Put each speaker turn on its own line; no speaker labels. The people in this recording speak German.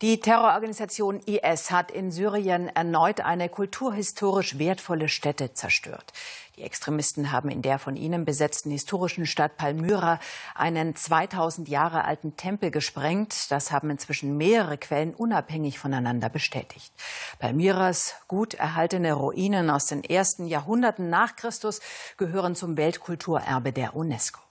Die Terrororganisation IS hat in Syrien erneut eine kulturhistorisch wertvolle Stätte zerstört. Die Extremisten haben in der von ihnen besetzten historischen Stadt Palmyra einen 2000 Jahre alten Tempel gesprengt. Das haben inzwischen mehrere Quellen unabhängig voneinander bestätigt. Palmyras gut erhaltene Ruinen aus den ersten Jahrhunderten nach Christus gehören zum Weltkulturerbe der UNESCO.